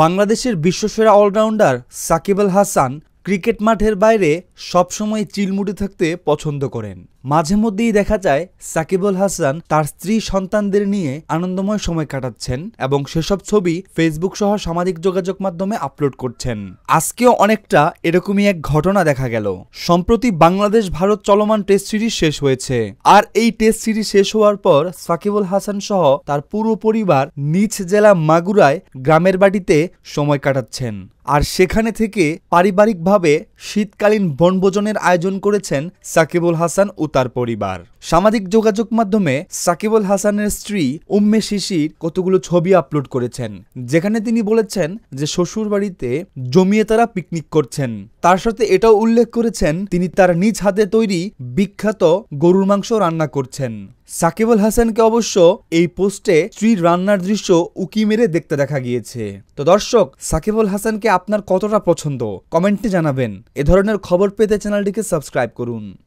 বাংলাদেশের বিশ্বসেরা allrounder Shakib Al Hasan cricket মাঠের বাইরে সবসময় চিলমুটি থাকতে পছন্দ করেন মাঝে মধ্যেই দেখা যায় সাকিবুল হাসান তার স্ত্রী সন্তানদের নিয়ে আনন্দময় সময় কাটাচ্ছেন এবং সেসব ছবি ফেসবুক সহ সামাজিক যোগাযোগ মাধ্যমে আপলোড করছেন আজকেও অনেকটা এরকমই এক ঘটনা দেখা গেল সম্প্রতি বাংলাদেশ ভারত চলমান টেস্ট সিরিজ শেষ হয়েছে আর এই টেস্ট সিরিজ শেষ হওয়ার পর সাকিবুল হাসান সহ তার পুরো পরিবার নিচ জেলা মাগুরায় গ্রামের বাড়িতে সময় কাটাচ্ছেন আর সেখানে থেকে পারিবারিকভাবে আন্তরিকভাবে শীতকালীন বনভোজনের আয়োজন করেছেন সাকিবুল হাসান ও তার পরিবার সামাজিক যোগাযোগ মাধ্যমে সাকিবুল হাসানের স্ত্রী উম্মে শিশির কতগুলো ছবি আপলোড করেছেন যেখানে তিনি বলেছেন যে শ্বশুর বাড়িতে জমিয়ে তারা পিকনিক করছেন তার সাথে এটাও উল্লেখ করেছেন তিনি তার নিজ হাতে তৈরি বিখ্যাত গরুর মাংস রান্না করছেন সাকিবুল হাসানকে অবশ্য এই পোস্টে স্ত্রীর রান্নার দৃশ্য উকি মেরে দেখতে দেখা গিয়েছে তো দর্শক সাকিবুল হাসানকে আপনার কতটা পছন্দ কমেন্টে জানাবেন এ ধরনের খবর পেতে চ্যানেলটিকে সাবস্ক্রাইব করুন